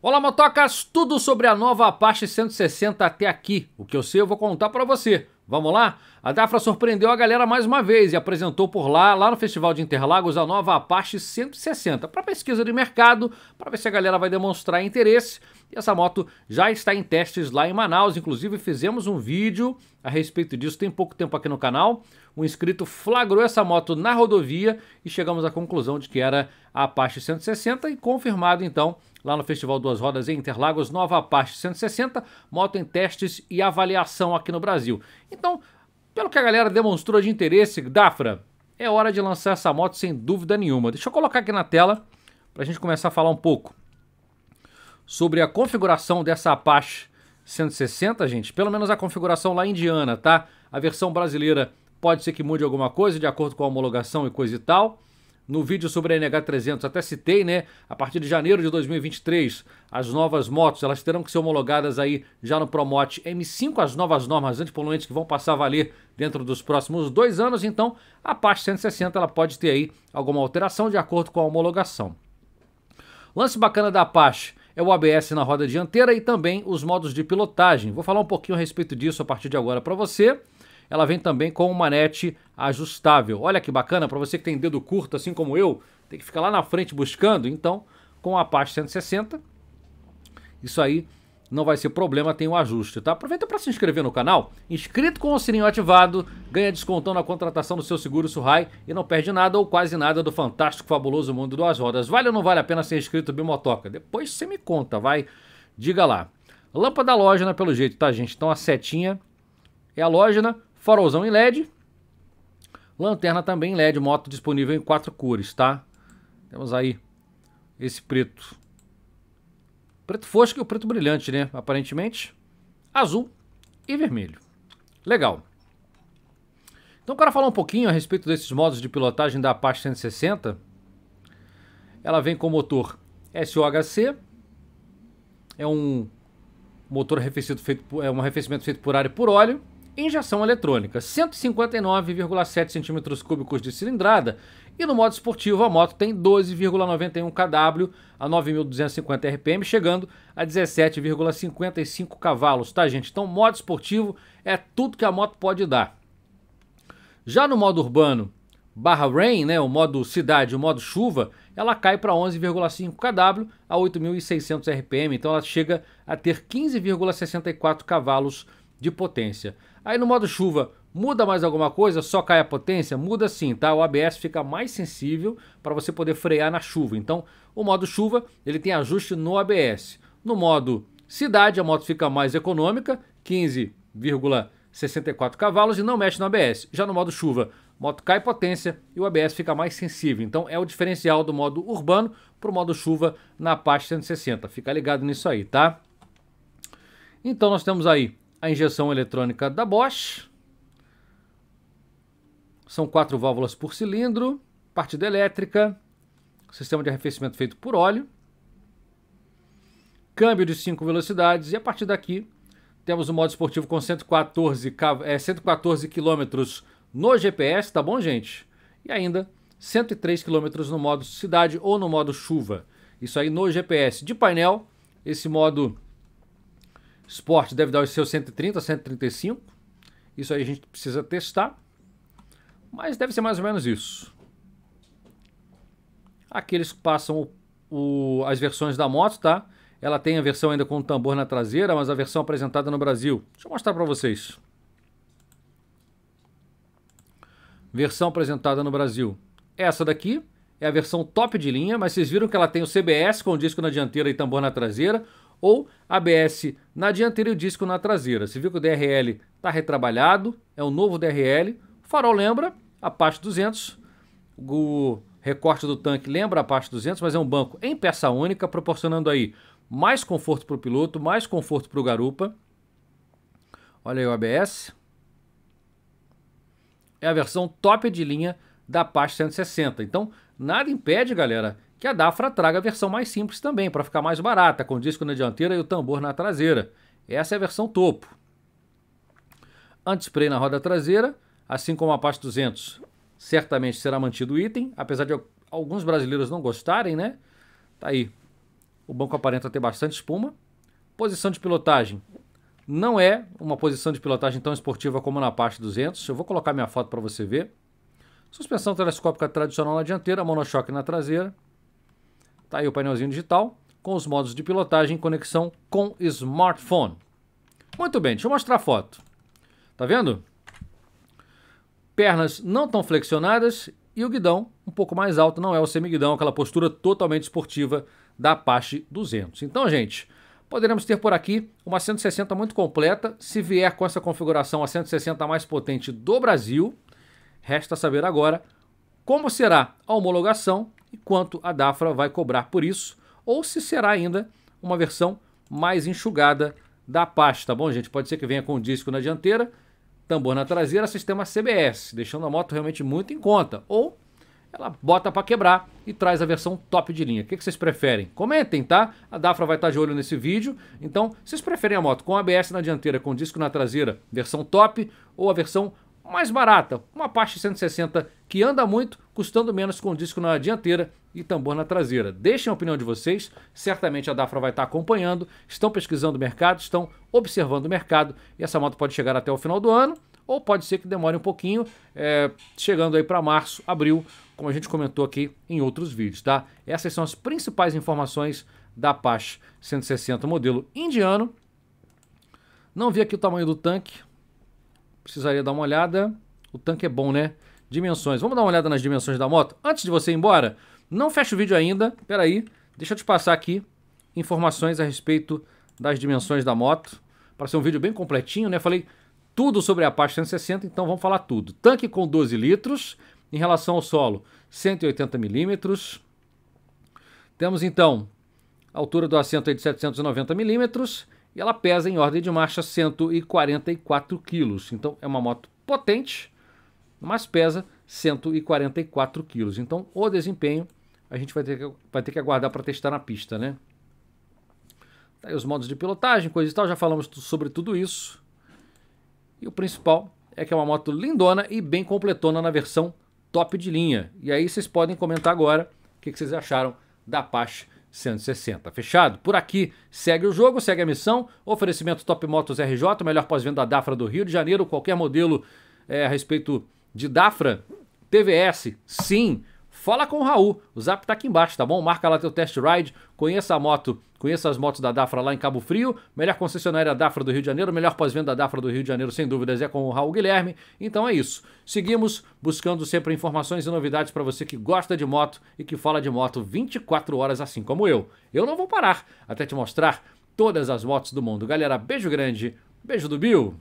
Olá motocas, tudo sobre a nova Apache 160 até aqui. O que eu sei eu vou contar para você. Vamos lá? A Dafra surpreendeu a galera mais uma vez e apresentou por lá, lá no Festival de Interlagos, a nova Apache 160 para pesquisa de mercado, para ver se a galera vai demonstrar interesse. E essa moto já está em testes lá em Manaus, inclusive fizemos um vídeo a respeito disso tem pouco tempo aqui no canal. Um inscrito flagrou essa moto na rodovia e chegamos à conclusão de que era a Apache 160 e confirmado então lá no Festival Duas Rodas em Interlagos, nova Apache 160, moto em testes e avaliação aqui no Brasil. Então, pelo que a galera demonstrou de interesse, Dafra, é hora de lançar essa moto sem dúvida nenhuma. Deixa eu colocar aqui na tela para a gente começar a falar um pouco sobre a configuração dessa Apache 160, gente. Pelo menos a configuração lá indiana, tá? A versão brasileira pode ser que mude alguma coisa de acordo com a homologação e coisa e tal no vídeo sobre a NH300. Até citei, né? A partir de janeiro de 2023, as novas motos elas terão que ser homologadas aí já no Promote M5, as novas normas antipoluentes que vão passar a valer dentro dos próximos dois anos. Então, a parte 160 ela pode ter aí alguma alteração de acordo com a homologação. Lance bacana da Apache é o ABS na roda dianteira e também os modos de pilotagem. Vou falar um pouquinho a respeito disso a partir de agora para você ela vem também com manete ajustável. Olha que bacana, para você que tem dedo curto, assim como eu, tem que ficar lá na frente buscando. Então, com a Apache 160, isso aí não vai ser problema, tem o um ajuste, tá? Aproveita para se inscrever no canal, inscrito com o sininho ativado, ganha descontão na contratação do seu seguro Surrai e não perde nada ou quase nada do fantástico, fabuloso mundo das rodas. Vale ou não vale a pena ser inscrito Bimotoca? Depois você me conta, vai, diga lá. Lâmpada halógena pelo jeito, tá gente? Então a setinha é halógena, Farolzão em LED. Lanterna também em LED, moto disponível em quatro cores, tá? Temos aí esse preto. Preto fosco e o preto brilhante, né? Aparentemente. Azul e vermelho. Legal. Então, para quero falar um pouquinho a respeito desses modos de pilotagem da Apache 160. Ela vem com motor SOHC. É um motor arrefecido feito, é um arrefecimento feito por ar e por óleo injeção eletrônica, 159,7 centímetros cúbicos de cilindrada, e no modo esportivo a moto tem 12,91 kW a 9.250 RPM, chegando a 17,55 cavalos, tá gente? Então modo esportivo é tudo que a moto pode dar. Já no modo urbano barra rain, né, o modo cidade, o modo chuva, ela cai para 11,5 kW a 8.600 RPM, então ela chega a ter 15,64 cavalos de potência. Aí no modo chuva, muda mais alguma coisa? Só cai a potência? Muda sim, tá? O ABS fica mais sensível para você poder frear na chuva. Então, o modo chuva, ele tem ajuste no ABS. No modo cidade, a moto fica mais econômica, 15,64 cavalos e não mexe no ABS. Já no modo chuva, moto cai potência e o ABS fica mais sensível. Então é o diferencial do modo urbano para o modo chuva na parte 160. Fica ligado nisso aí, tá? Então nós temos aí a injeção eletrônica da Bosch. São quatro válvulas por cilindro, partida elétrica, sistema de arrefecimento feito por óleo, câmbio de cinco velocidades e a partir daqui temos o modo esportivo com 114, é, 114 km no GPS, tá bom, gente? E ainda 103 km no modo cidade ou no modo chuva. Isso aí no GPS. De painel, esse modo Sport deve dar os seus 130, 135. Isso aí a gente precisa testar. Mas deve ser mais ou menos isso. Aqui eles passam o, o, as versões da moto, tá? Ela tem a versão ainda com o tambor na traseira, mas a versão apresentada no Brasil. Deixa eu mostrar para vocês. Versão apresentada no Brasil. Essa daqui é a versão top de linha, mas vocês viram que ela tem o CBS com disco na dianteira e tambor na traseira, ou ABS na dianteira e o disco na traseira. Você viu que o DRL está retrabalhado, é o novo DRL. O farol lembra a parte 200, o recorte do tanque lembra a parte 200, mas é um banco em peça única, proporcionando aí mais conforto para o piloto, mais conforto para o garupa. Olha aí o ABS. É a versão top de linha da parte 160. Então, nada impede, galera, que a Dafra traga a versão mais simples também, para ficar mais barata, com disco na dianteira e o tambor na traseira. Essa é a versão topo. Antispray na roda traseira, assim como a Apache 200, certamente será mantido o item, apesar de alguns brasileiros não gostarem, né? Tá aí. O banco aparenta ter bastante espuma. Posição de pilotagem. Não é uma posição de pilotagem tão esportiva como na Apache 200. Eu vou colocar minha foto para você ver. Suspensão telescópica tradicional na dianteira, monochoque na traseira. Está aí o painelzinho digital com os modos de pilotagem em conexão com smartphone. Muito bem, deixa eu mostrar a foto. Tá vendo? Pernas não tão flexionadas e o guidão um pouco mais alto, não é o semiguidão, aquela postura totalmente esportiva da Apache 200. Então, gente, poderemos ter por aqui uma 160 muito completa. Se vier com essa configuração a 160 mais potente do Brasil, resta saber agora como será a homologação e quanto a Dafra vai cobrar por isso, ou se será ainda uma versão mais enxugada da pasta. Bom, gente, pode ser que venha com o disco na dianteira, tambor na traseira, sistema CBS, deixando a moto realmente muito em conta. Ou ela bota para quebrar e traz a versão top de linha. O que, que vocês preferem? Comentem, tá? A Dafra vai estar tá de olho nesse vídeo. Então, vocês preferem a moto com ABS na dianteira, com disco na traseira, versão top, ou a versão mais barata, uma Apache 160 que anda muito, custando menos com disco na dianteira e tambor na traseira. Deixem a opinião de vocês, certamente a Dafra vai estar acompanhando, estão pesquisando o mercado, estão observando o mercado e essa moto pode chegar até o final do ano ou pode ser que demore um pouquinho, é, chegando aí para março, abril, como a gente comentou aqui em outros vídeos, tá? Essas são as principais informações da Apache 160 modelo indiano. Não vi aqui o tamanho do tanque, precisaria dar uma olhada. O tanque é bom, né? Dimensões. Vamos dar uma olhada nas dimensões da moto? Antes de você ir embora, não fecha o vídeo ainda. Pera aí, deixa eu te passar aqui informações a respeito das dimensões da moto. Para ser um vídeo bem completinho, né? Falei tudo sobre a parte 160, então vamos falar tudo. Tanque com 12 litros, em relação ao solo, 180 milímetros. Temos então a altura do assento é de 790 milímetros. E ela pesa em ordem de marcha 144 quilos. Então é uma moto potente, mas pesa 144 quilos. Então o desempenho a gente vai ter que, vai ter que aguardar para testar na pista, né? Tá aí os modos de pilotagem, coisa e tal, já falamos sobre tudo isso. E o principal é que é uma moto lindona e bem completona na versão top de linha. E aí vocês podem comentar agora o que, que vocês acharam da Apache 160. Fechado? Por aqui segue o jogo, segue a missão. Oferecimento Top Motos RJ, melhor pós-venda da Dafra do Rio de Janeiro. Qualquer modelo é, a respeito de Dafra, TVS, sim. Fala com o Raul, o zap tá aqui embaixo, tá bom? Marca lá teu test ride, conheça a moto, conheça as motos da Dafra lá em Cabo Frio, melhor concessionária Dafra do Rio de Janeiro, melhor pós-venda Dafra do Rio de Janeiro, sem dúvidas, é com o Raul Guilherme. Então é isso. Seguimos buscando sempre informações e novidades para você que gosta de moto e que fala de moto 24 horas assim como eu. Eu não vou parar até te mostrar todas as motos do mundo. Galera, beijo grande, beijo do Bill.